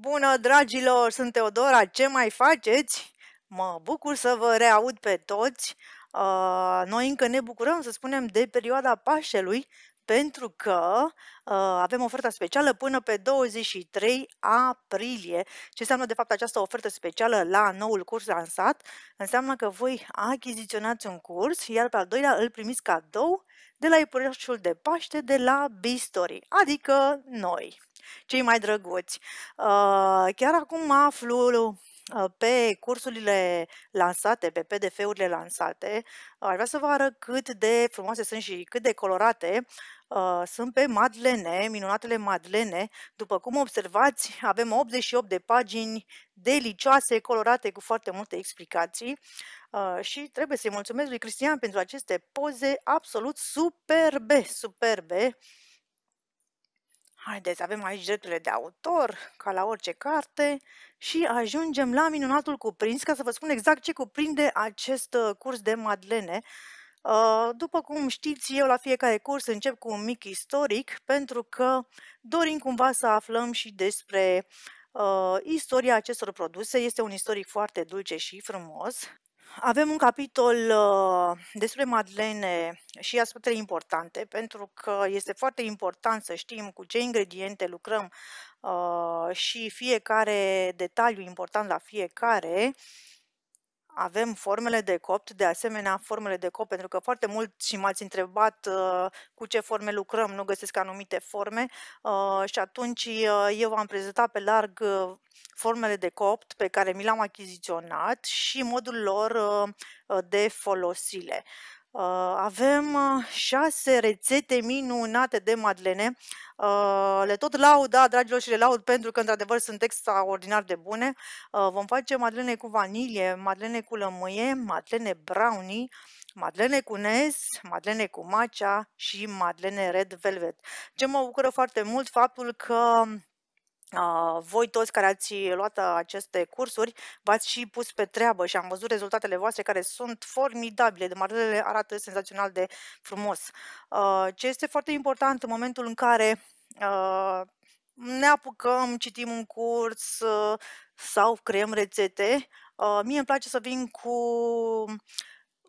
Bună, dragilor! Sunt Teodora, ce mai faceți? Mă bucur să vă reaud pe toți. Uh, noi încă ne bucurăm, să spunem, de perioada Paștelui, pentru că uh, avem oferta specială până pe 23 aprilie. Ce înseamnă de fapt această ofertă specială la noul curs lansat? Înseamnă că voi achiziționați un curs, iar pe al doilea îl primiți cadou de la iepurașul de Paște de la Bistory, adică noi cei mai drăguți. Uh, chiar acum aflu uh, pe cursurile lansate, pe PDF-urile lansate, Aș vrea să vă arăt cât de frumoase sunt și cât de colorate uh, sunt pe Madlene, minunatele Madlene. După cum observați, avem 88 de pagini delicioase, colorate, cu foarte multe explicații și trebuie să-i mulțumesc lui Cristian pentru aceste poze absolut superbe, superbe. Haideți, avem aici drepturile de autor, ca la orice carte, și ajungem la minunatul cuprins, ca să vă spun exact ce cuprinde acest uh, curs de Madlene. Uh, după cum știți, eu la fiecare curs încep cu un mic istoric, pentru că dorim cumva să aflăm și despre uh, istoria acestor produse. Este un istoric foarte dulce și frumos. Avem un capitol uh, despre Madlene și aspectele importante, pentru că este foarte important să știm cu ce ingrediente lucrăm uh, și fiecare detaliu important la fiecare avem formele de copt, de asemenea formele de copt, pentru că foarte mult și m-ați întrebat uh, cu ce forme lucrăm, nu găsesc anumite forme uh, și atunci uh, eu am prezentat pe larg uh, formele de copt pe care mi le-am achiziționat și modul lor uh, de folosire. Uh, Uh, avem uh, șase rețete minunate de madlene. Uh, le tot laud, da, dragilor, și le laud pentru că, într-adevăr, sunt extraordinar de bune. Vom face madlene cu vanilie, madlene cu lămâie, madlene brownie, madlene cu nez, madlene cu matcha și madlene red velvet. Ce mă bucură foarte mult faptul că voi toți care ați luat aceste cursuri v-ați și pus pe treabă și am văzut rezultatele voastre care sunt formidabile, de marele arată senzațional de frumos. Ce este foarte important în momentul în care ne apucăm, citim un curs sau creăm rețete, mie îmi place să vin cu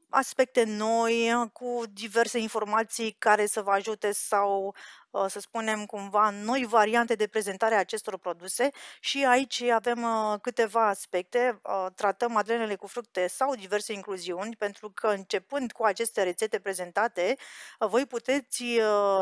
aspecte noi, cu diverse informații care să vă ajute sau Uh, să spunem cumva, noi variante de prezentare a acestor produse și aici avem uh, câteva aspecte. Uh, tratăm adrenele cu fructe sau diverse incluziuni, pentru că începând cu aceste rețete prezentate, voi puteți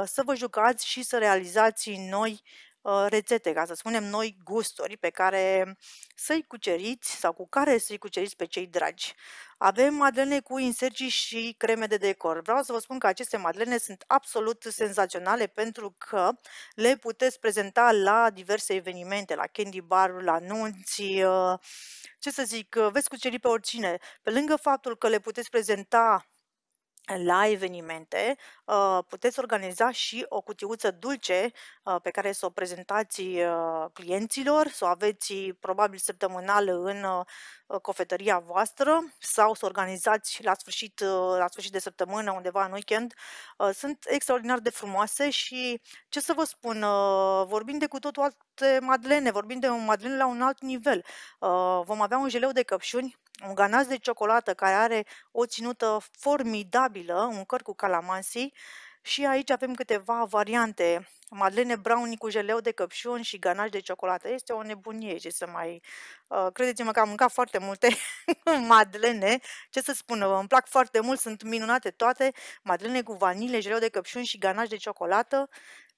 să vă jucați și să realizați noi Uh, rețete, ca să spunem noi, gusturi pe care să-i cuceriți sau cu care să-i cuceriți pe cei dragi. Avem madlene cu insergi și creme de decor. Vreau să vă spun că aceste madlene sunt absolut senzaționale pentru că le puteți prezenta la diverse evenimente, la candy bar la nunți, uh, ce să zic, uh, veți cuceri pe oricine. Pe lângă faptul că le puteți prezenta la evenimente uh, puteți organiza și o cutiuță dulce uh, pe care să o prezentați uh, clienților, să o aveți probabil săptămânal în cofetăria voastră sau să organizați la sfârșit, la sfârșit de săptămână, undeva în weekend. Sunt extraordinar de frumoase și ce să vă spun, vorbim de cu totul alte madlene, vorbim de un madlene la un alt nivel. Vom avea un jeleu de căpșuni un ganaz de ciocolată care are o ținută formidabilă, un căr cu calamansi și aici avem câteva variante. Madlene brownie cu jeleu de căpșuni și ganaj de ciocolată. Este o nebunie ce să mai... Uh, credeți-mă că am mâncat foarte multe madlene. Ce să spun, îmi plac foarte mult, sunt minunate toate. Madlene cu vanile, jeleu de căpșuni și ganaj de ciocolată.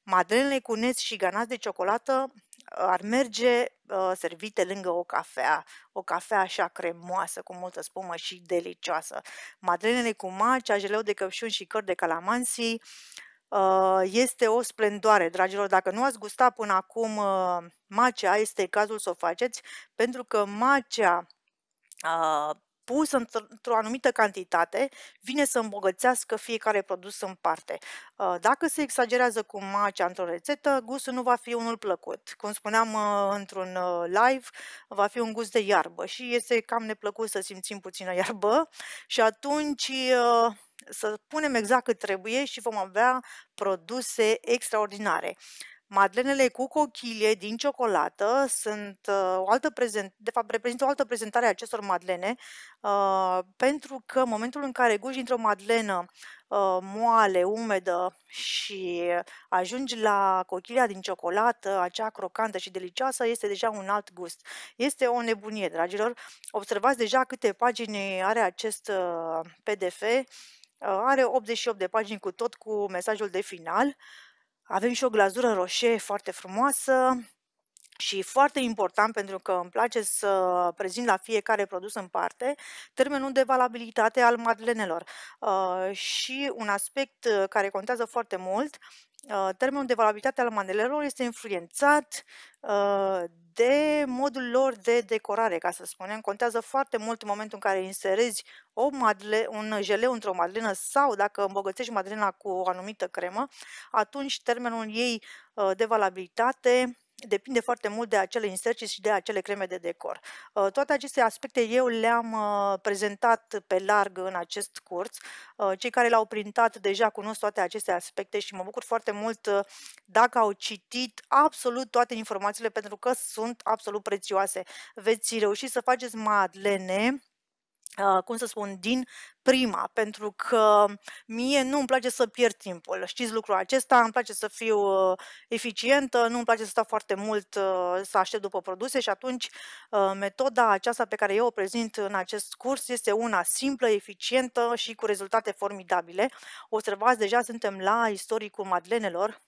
madlene cu nes și ganaj de ciocolată ar merge ă, servite lângă o cafea, o cafea așa cremoasă, cu multă spumă și delicioasă. Madrenele cu macea, geleu de căpșuni și căr de calamansi ă, este o splendoare, dragilor. Dacă nu ați gustat până acum ă, macea, este cazul să o faceți, pentru că macea pus într-o anumită cantitate, vine să îmbogățească fiecare produs în parte. Uh, dacă se exagerează cu macea într-o rețetă, gustul nu va fi unul plăcut. Cum spuneam uh, într-un uh, live, va fi un gust de iarbă și este cam neplăcut să simțim puțină iarbă și atunci să punem exact cât trebuie și vom avea produse extraordinare. Madlenele cu cochilie din ciocolată sunt uh, o altă prezent, de fapt reprezintă o altă prezentare a acestor madlene, uh, pentru că în momentul în care guși într-o madlenă uh, moale, umedă și ajungi la cochilia din ciocolată, acea crocantă și delicioasă, este deja un alt gust. Este o nebunie, dragilor. Observați deja câte pagini are acest uh, PDF. Uh, are 88 de pagini cu tot cu mesajul de final. Uh, avem și o glazură roșie foarte frumoasă, și foarte important pentru că îmi place să prezint la fiecare produs în parte termenul de valabilitate al madlenelor. Uh, și un aspect uh, care contează foarte mult, uh, termenul de valabilitate al madlenelor este influențat de modul lor de decorare, ca să spunem. Contează foarte mult în momentul în care inserezi o madle, un geleu într-o madlenă sau dacă îmbogățești madlena cu o anumită cremă, atunci termenul ei de valabilitate depinde foarte mult de acele inserții și de acele creme de decor. Uh, toate aceste aspecte eu le-am uh, prezentat pe larg în acest curs. Uh, cei care l-au printat deja cunosc toate aceste aspecte și mă bucur foarte mult dacă au citit absolut toate informațiile pentru că sunt absolut prețioase. Veți reuși să faceți madlene cum să spun, din prima, pentru că mie nu îmi place să pierd timpul. Știți lucrul acesta, îmi place să fiu ă, eficientă, nu îmi place să stau foarte mult ă, să aștept după produse și atunci ă, metoda aceasta pe care eu o prezint în acest curs este una simplă, eficientă și cu rezultate formidabile. Observați, deja suntem la istoricul madlenelor,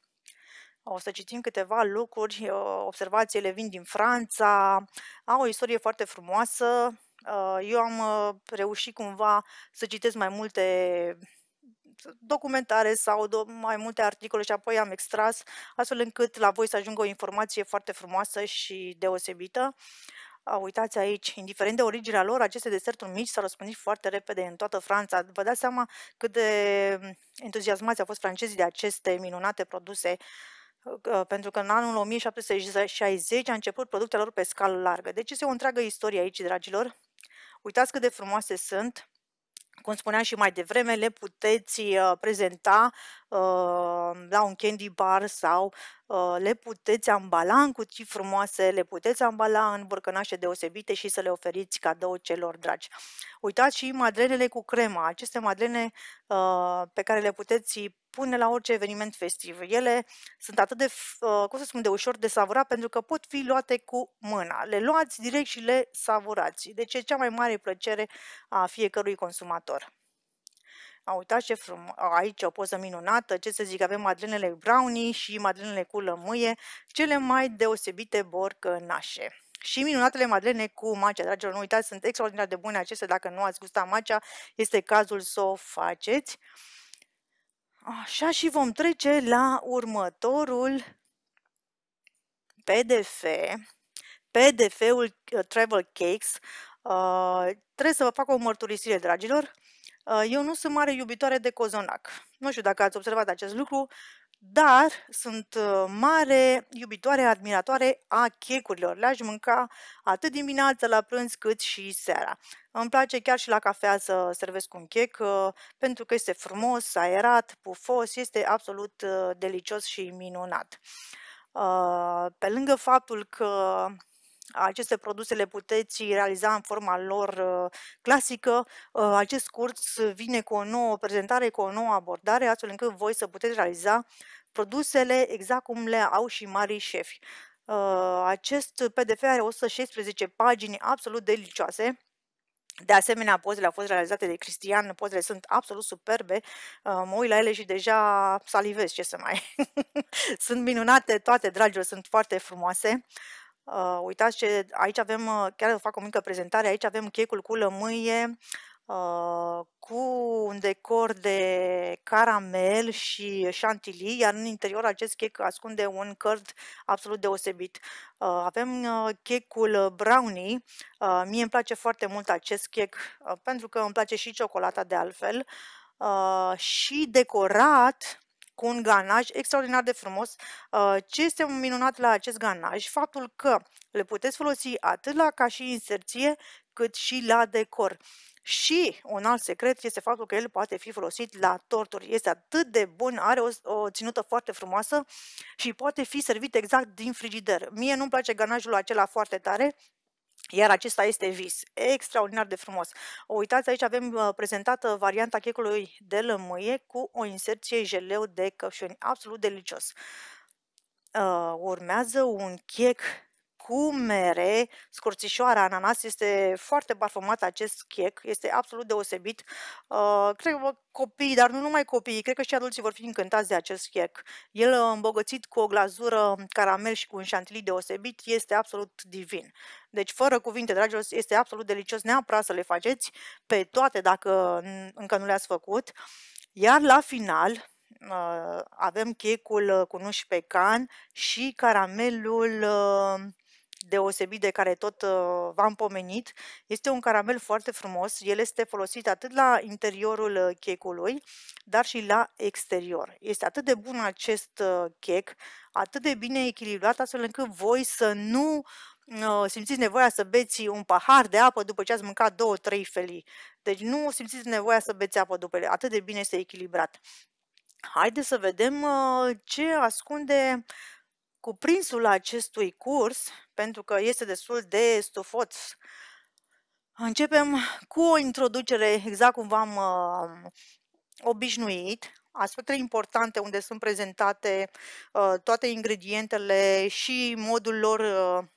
o să citim câteva lucruri, observațiile vin din Franța, au o istorie foarte frumoasă, Uh, eu am uh, reușit cumva să citesc mai multe documentare sau mai multe articole și apoi am extras, astfel încât la voi să ajungă o informație foarte frumoasă și deosebită. Uh, uitați aici, indiferent de originea lor, aceste deserturi mici s-au răspândit foarte repede în toată Franța. Vă dați seama cât de entuziasmați au fost francezii de aceste minunate produse pentru că în anul 1760 a început producția lor pe scală largă. Deci este o întreagă istorie aici, dragilor. Uitați cât de frumoase sunt. Cum spuneam și mai devreme, le puteți uh, prezenta uh, la un candy bar sau uh, le puteți ambala în cutii frumoase, le puteți ambala în burcănașe deosebite și să le oferiți cadou celor dragi. Uitați și madrenele cu crema, aceste madrene uh, pe care le puteți pune la orice eveniment festiv. Ele sunt atât de, uh, cum să spun, de ușor de savurat pentru că pot fi luate cu mâna. Le luați direct și le savurați. Deci e cea mai mare plăcere a fiecărui consumator. A, uitați ce frumos, aici o poză minunată, ce să zic, avem madlenele brownie și madlenele cu lămâie, cele mai deosebite borcănașe. Și minunatele madlene cu macea, dragilor, nu uitați, sunt extraordinar de bune acestea, dacă nu ați gustat macea, este cazul să o faceți. Așa și vom trece la următorul PDF, PDF-ul uh, Travel Cakes. Uh, trebuie să vă fac o mărturisire, dragilor. Uh, eu nu sunt mare iubitoare de cozonac. Nu știu dacă ați observat acest lucru dar sunt ă, mare iubitoare, admiratoare a checurilor. Le-aș mânca atât dimineața la prânz cât și seara. Îmi place chiar și la cafea să servesc un chec ă, pentru că este frumos, aerat, pufos, este absolut ă, delicios și minunat. Pe lângă faptul că aceste produse le puteți realiza în forma lor uh, clasică. Uh, acest curs vine cu o nouă prezentare, cu o nouă abordare, astfel încât voi să puteți realiza produsele exact cum le au și marii șefi. Uh, acest PDF are 116 pagini absolut delicioase. De asemenea, pozele au fost realizate de Cristian, pozele sunt absolut superbe, mă uit la ele și deja salivez, ce să mai... sunt minunate toate, dragilor, sunt foarte frumoase. Uh, uitați ce, aici avem, ă, chiar fac o mică prezentare, aici avem checul cu lămâie, uh, cu un decor de caramel și chantilly, iar în interior acest chec ascunde un card absolut deosebit. Uh, avem checul brownie, mie îmi place foarte mult acest chec pentru că îmi place și ciocolata de altfel și decorat cu un ganaj extraordinar de frumos. Uh, ce este minunat la acest ganaj? Faptul că le puteți folosi atât la ca și inserție, cât și la decor. Și un alt secret este faptul că el poate fi folosit la torturi. Este atât de bun, are o, o ținută foarte frumoasă și poate fi servit exact din frigider. Mie nu-mi place ganajul acela foarte tare, iar acesta este vis. Extraordinar de frumos. O uitați, aici avem uh, prezentată varianta checului de lămâie cu o inserție jeleu de căpșuni. Absolut delicios. Uh, urmează un chec cu mere, scurțișoara ananas, este foarte parfumat acest chec, este absolut deosebit. Uh, cred că copiii, dar nu numai copiii, cred că și adulții vor fi încântați de acest chec. El uh, îmbogățit cu o glazură um, caramel și cu un chantilly deosebit este absolut divin. Deci, fără cuvinte, dragilor, este absolut delicios, neapărat să le faceți pe toate dacă mm, încă nu le-ați făcut. Iar la final, uh, avem checul uh, cu nuși pecan și caramelul deosebit de care tot uh, v-am pomenit. Este un caramel foarte frumos, el este folosit atât la interiorul uh, checului, dar și la exterior. Este atât de bun acest uh, chec, atât de bine echilibrat, astfel încât voi să nu simțiți nevoia să beți un pahar de apă după ce ați mâncat două, trei felii. Deci nu simțiți nevoia să beți apă după ele, atât de bine este echilibrat. Haideți să vedem ce ascunde cuprinsul acestui curs pentru că este destul de stufoț. Începem cu o introducere, exact cum v-am uh, obișnuit, aspecte importante unde sunt prezentate uh, toate ingredientele și modul lor uh,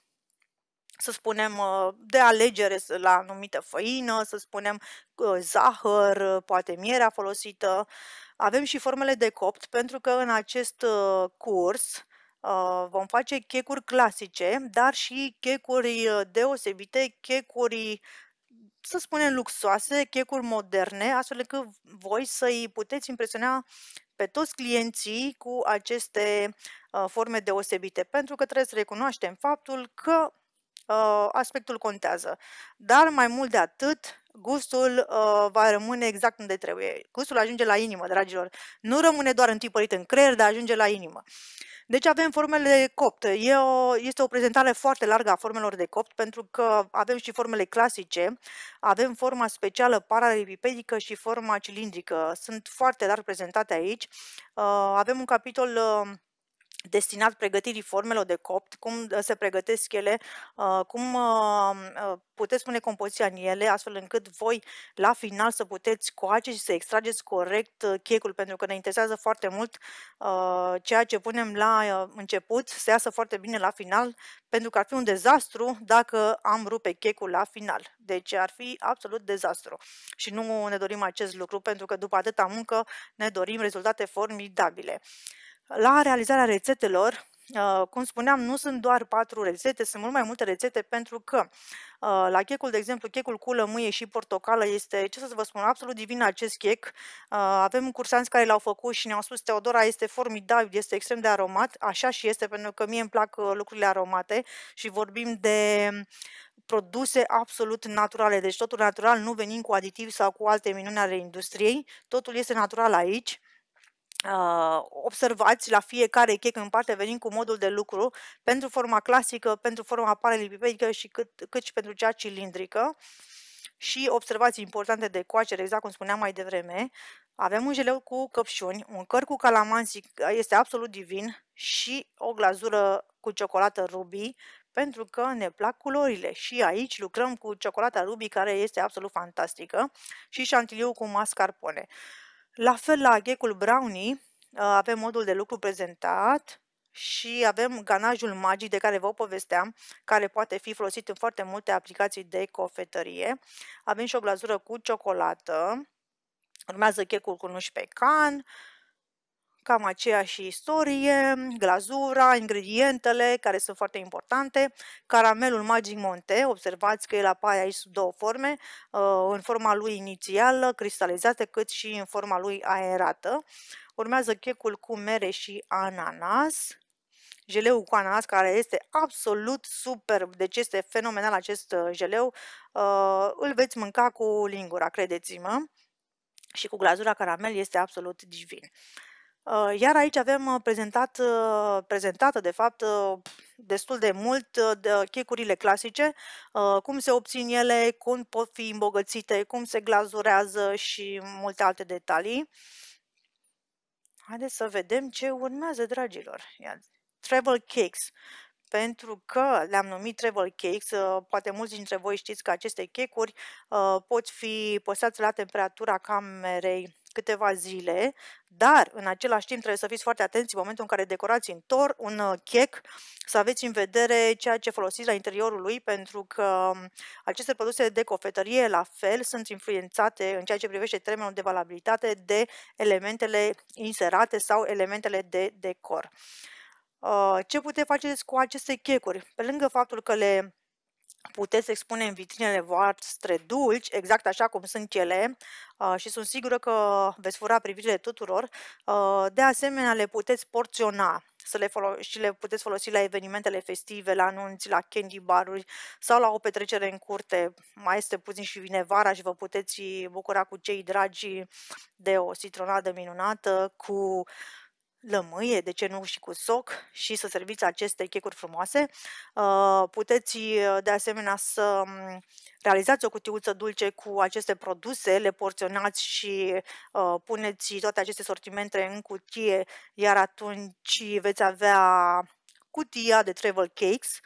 să spunem, uh, de alegere la anumită făină, să spunem uh, zahăr, uh, poate mierea folosită. Avem și formele de copt, pentru că în acest curs Uh, vom face checuri clasice, dar și checuri uh, deosebite, checuri să spunem luxoase, checuri moderne, astfel încât voi să-i puteți impresiona pe toți clienții cu aceste uh, forme deosebite, pentru că trebuie să recunoaștem faptul că aspectul contează. Dar mai mult de atât, gustul uh, va rămâne exact unde trebuie. Gustul ajunge la inimă, dragilor. Nu rămâne doar întipărit în creier, dar ajunge la inimă. Deci avem formele de copt. E o, este o prezentare foarte largă a formelor de copt, pentru că avem și formele clasice, avem forma specială paralelipipedică și forma cilindrică. Sunt foarte larg prezentate aici. Uh, avem un capitol... Uh, destinat pregătirii formelor de copt, cum uh, se pregătesc ele, uh, cum uh, puteți pune compoziția în ele, astfel încât voi, la final, să puteți coace și să extrageți corect checul, pentru că ne interesează foarte mult ceea ce punem la început, să iasă foarte bine la final, pentru că ar fi un dezastru dacă am rupe checul la final. Deci ar fi absolut dezastru. Și nu ne dorim acest lucru, pentru că după atâta muncă ne dorim rezultate formidabile. La realizarea rețetelor, uh, cum spuneam, nu sunt doar patru rețete, sunt mult mai multe rețete pentru că uh, la checul, de exemplu, checul cu lămâie și portocală este, ce să vă spun, absolut divin acest chec. Uh, avem cursanți care l-au făcut și ne-au spus Teodora este formidabil, este extrem de aromat, așa și este pentru că mie îmi plac lucrurile aromate și vorbim de produse absolut naturale, deci totul natural, nu venim cu aditivi sau cu alte minuni ale industriei, totul este natural aici Uh, observați la fiecare chec în parte venim cu modul de lucru pentru forma clasică, pentru forma paralipipedică și cât, cât și pentru cea cilindrică și observații importante de coacere, exact cum spuneam mai devreme. Avem un jeleu cu căpșuni, un căr cu calamansi uh, este absolut divin și o glazură cu ciocolată ruby pentru că ne plac culorile și aici lucrăm cu ciocolata ruby care este absolut fantastică și șantiliu cu mascarpone. Uh, la fel la ghecul brownie uh, avem modul de lucru prezentat și avem ganajul magic de care vă povesteam, care poate fi folosit în foarte multe aplicații de cofetărie. Avem și o glazură cu ciocolată, urmează checul cu nuși pecan, cam aceeași istorie, glazura, ingredientele care sunt foarte importante, caramelul Magic Monte, observați că el apare aici sub două forme, uh, în forma lui inițială, cristalizată, cât și în forma lui aerată. Urmează checul cu mere și ananas, jeleu cu ananas care este absolut superb, deci este fenomenal acest jeleu, uh, uh, îl veți mânca cu lingura, credeți-mă și cu glazura caramel este absolut divin. Ă, iar aici avem ă, prezentat, ă, prezentată, de fapt, destul de mult de checurile clasice, cum se obțin ele, cum pot fi îmbogățite, cum se glazurează și multe alte detalii. Haideți să vedem ce urmează, dragilor. Ia, travel cakes. Pentru că le-am numit travel cakes, poate mulți dintre voi știți că aceste checuri pot fi păsați la temperatura camerei câteva zile, dar în același timp trebuie să fiți foarte atenți în momentul în care decorați în tor un uh, chec, să aveți în vedere ceea ce folosiți la interiorul lui, pentru că um, aceste produse de cofetărie la fel sunt influențate în ceea ce privește termenul de valabilitate de elementele inserate sau elementele de decor. Uh, ce puteți face cu aceste checuri? Pe lângă faptul că le puteți expune în vitrinele voastre dulci, exact așa cum sunt ele, uh, și sunt sigură că veți fura privirile tuturor. Uh, de asemenea, le puteți porționa să le folo- și le puteți folosi la evenimentele festive, la anunți, la candy baruri sau la o petrecere în curte. Mai este puțin și vine vara și vă puteți bucura cu cei dragi de o citronadă minunată, cu uh, lămâie, de ce nu și cu soc și să serviți aceste checuri frumoase. Uh, puteți uh, de asemenea să um, realizați o cutiuță dulce cu aceste produse, le porționați și uh, puneți toate aceste sortimente în cutie, iar atunci veți avea cutia de travel cakes,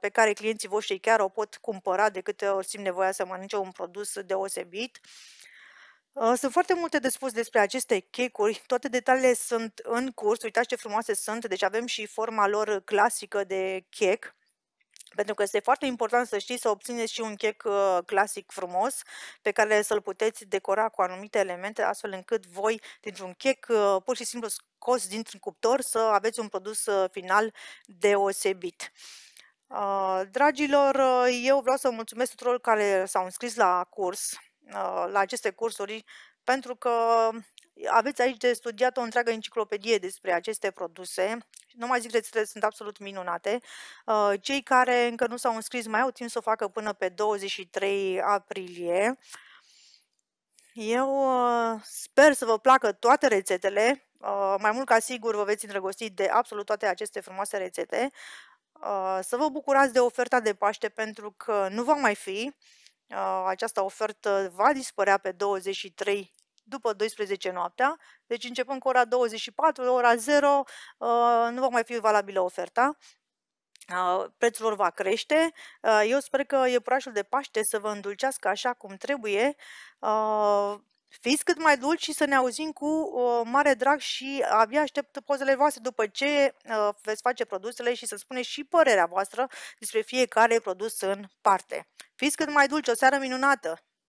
pe care clienții voștri chiar o pot cumpăra de câte ori simt nevoia să mănânce un produs deosebit sunt foarte multe de spus despre aceste checuri, toate detaliile sunt în curs, uitați ce frumoase sunt, deci avem și forma lor clasică de chec, pentru că este foarte important să știți să obțineți și un chec uh, clasic frumos pe care să-l puteți decora cu anumite elemente, astfel încât voi, dintr-un chec uh, pur și simplu scos dintr-un cuptor, să aveți un produs uh, final deosebit. Dragilor, eu vreau să mulțumesc tuturor care s-au înscris la curs. Uh, la aceste cursuri pentru că aveți aici de studiat o întreagă enciclopedie despre aceste produse. Nu mai zic rețetele, sunt absolut minunate. Uh, cei care încă nu s-au înscris mai au timp să o facă până pe 23 aprilie. Eu uh, sper să vă placă toate rețetele. Mai mult ca sigur vă veți îndrăgosti de absolut toate aceste frumoase rețete. Să vă bucurați de oferta de Paște pentru că nu va mai fi. Uh, această ofertă va dispărea pe 23 după 12 noaptea, deci începând cu ora 24, ora 0, uh, nu va mai fi valabilă oferta. Uh, prețul lor va crește. Eu sper că iepurașul de Paște să vă îndulcească așa cum trebuie. Fiți cât mai dulci și să ne auzim cu uh, mare drag și abia aștept pozele voastre după ce uh, veți face produsele și să spuneți și părerea voastră despre fiecare produs în parte. Fiți cât mai dulce o seară minunată!